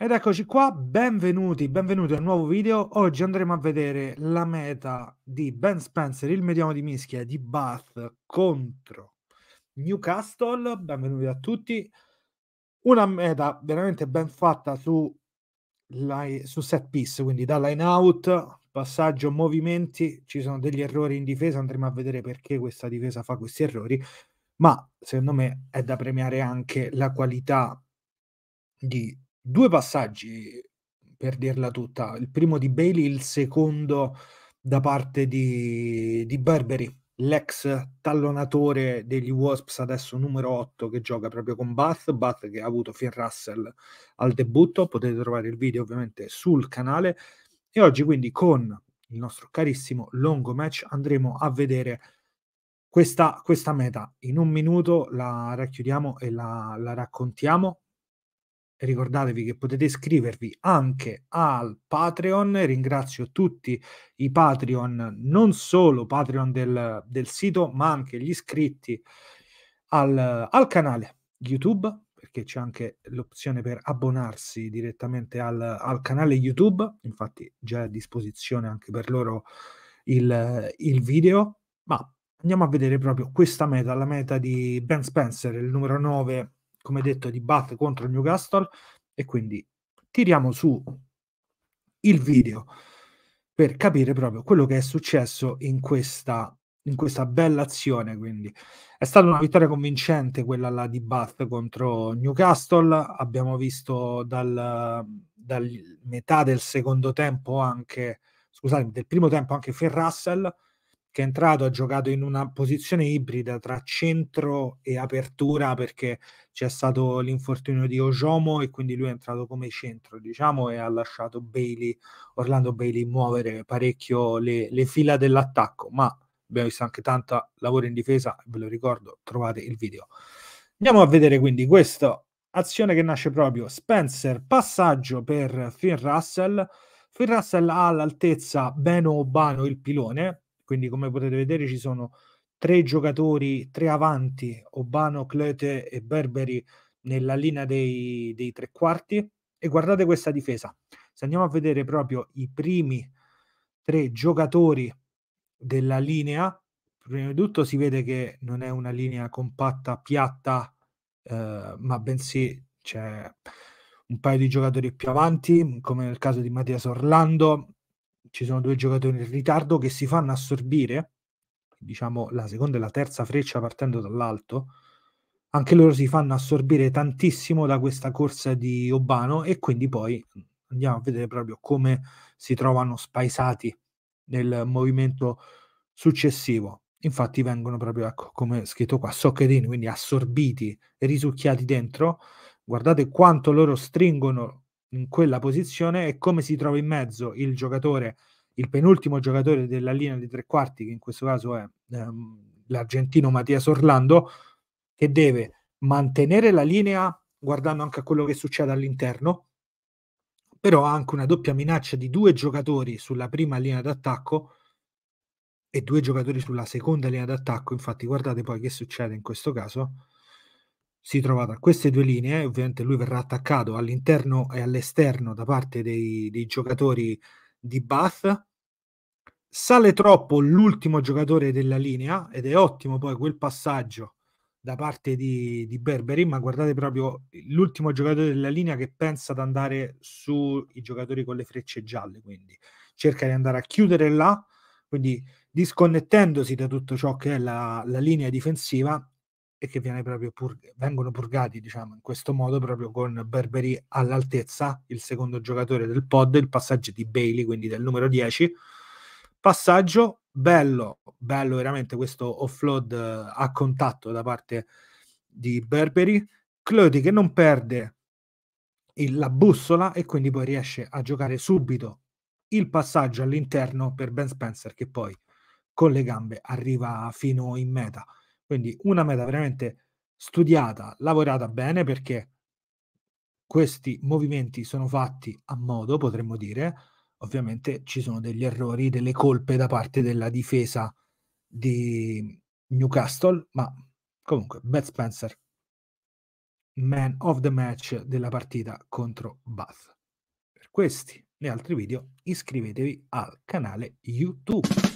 Ed eccoci qua, benvenuti, benvenuti a un nuovo video. Oggi andremo a vedere la meta di Ben Spencer, il mediano di mischia di Bath contro Newcastle. Benvenuti a tutti. Una meta veramente ben fatta su, su set piece, quindi da line out, passaggio, movimenti. Ci sono degli errori in difesa, andremo a vedere perché questa difesa fa questi errori. Ma secondo me è da premiare anche la qualità di due passaggi per dirla tutta, il primo di Bailey, il secondo da parte di, di Berberi, l'ex tallonatore degli Wasps, adesso numero 8 che gioca proprio con Bath, Bath che ha avuto Finn Russell al debutto, potete trovare il video ovviamente sul canale e oggi quindi con il nostro carissimo Longo Match andremo a vedere questa, questa meta. In un minuto la racchiudiamo e la, la raccontiamo, ricordatevi che potete iscrivervi anche al Patreon. Ringrazio tutti i Patreon, non solo Patreon del, del sito, ma anche gli iscritti al, al, canale YouTube, perché c'è anche l'opzione per abbonarsi direttamente al, al, canale YouTube. Infatti, già è a disposizione anche per loro il, il video. Ma andiamo a vedere proprio questa meta, la meta di Ben Spencer, il numero 9 come detto, di Bath contro il Newcastle e quindi tiriamo su il video per capire proprio quello che è successo in questa, in questa bella azione. Quindi è stata una vittoria convincente quella là di Bath contro Newcastle. Abbiamo visto dal, dal metà del secondo tempo anche, scusate, del primo tempo anche Ferrassel che è entrato ha giocato in una posizione ibrida tra centro e apertura perché c'è stato l'infortunio di Ojomo e quindi lui è entrato come centro, diciamo, e ha lasciato Bailey, Orlando Bailey muovere parecchio le, le fila dell'attacco, ma abbiamo visto anche tanto lavoro in difesa, ve lo ricordo, trovate il video. Andiamo a vedere quindi questa azione che nasce proprio Spencer, passaggio per Finn Russell. Finn Russell ha all'altezza Beno o il pilone, quindi, come potete vedere, ci sono tre giocatori, tre avanti, Obano, Cloete e Berberi nella linea dei, dei tre quarti. E guardate questa difesa. Se andiamo a vedere proprio i primi tre giocatori della linea, prima di tutto si vede che non è una linea compatta, piatta, eh, ma bensì c'è un paio di giocatori più avanti, come nel caso di Mattias Orlando, ci sono due giocatori in ritardo che si fanno assorbire, diciamo la seconda e la terza freccia partendo dall'alto, anche loro si fanno assorbire tantissimo da questa corsa di Obano e quindi poi andiamo a vedere proprio come si trovano spaesati nel movimento successivo. Infatti vengono proprio, ecco, come scritto qua, socchettini, quindi assorbiti e risucchiati dentro. Guardate quanto loro stringono in quella posizione e come si trova in mezzo il giocatore, il penultimo giocatore della linea di tre quarti, che in questo caso è ehm, l'argentino Mattias Orlando, che deve mantenere la linea guardando anche a quello che succede all'interno, però ha anche una doppia minaccia di due giocatori sulla prima linea d'attacco e due giocatori sulla seconda linea d'attacco. Infatti, guardate poi che succede in questo caso si trova tra queste due linee, ovviamente lui verrà attaccato all'interno e all'esterno da parte dei, dei giocatori di Bath. Sale troppo l'ultimo giocatore della linea ed è ottimo poi quel passaggio da parte di, di Berberi, ma guardate proprio l'ultimo giocatore della linea che pensa ad andare sui giocatori con le frecce gialle, quindi cerca di andare a chiudere là, quindi disconnettendosi da tutto ciò che è la, la linea difensiva, e che pur- vengono purgati diciamo, in questo modo proprio con Berberi all'altezza, il secondo giocatore del pod, il passaggio di Bailey, quindi del numero 10. Passaggio bello, bello veramente questo offload eh, a contatto da parte di Berberi. Clodi che non perde il, la bussola e quindi poi riesce a giocare subito il passaggio all'interno per Ben Spencer che poi con le gambe arriva fino in meta. Quindi una meta veramente studiata, lavorata bene perché questi movimenti sono fatti a modo, potremmo dire. Ovviamente ci sono degli errori, delle colpe da parte della difesa di Newcastle, ma comunque Bad Spencer, man of the match della partita contro Bath. Per questi e altri video iscrivetevi al canale YouTube.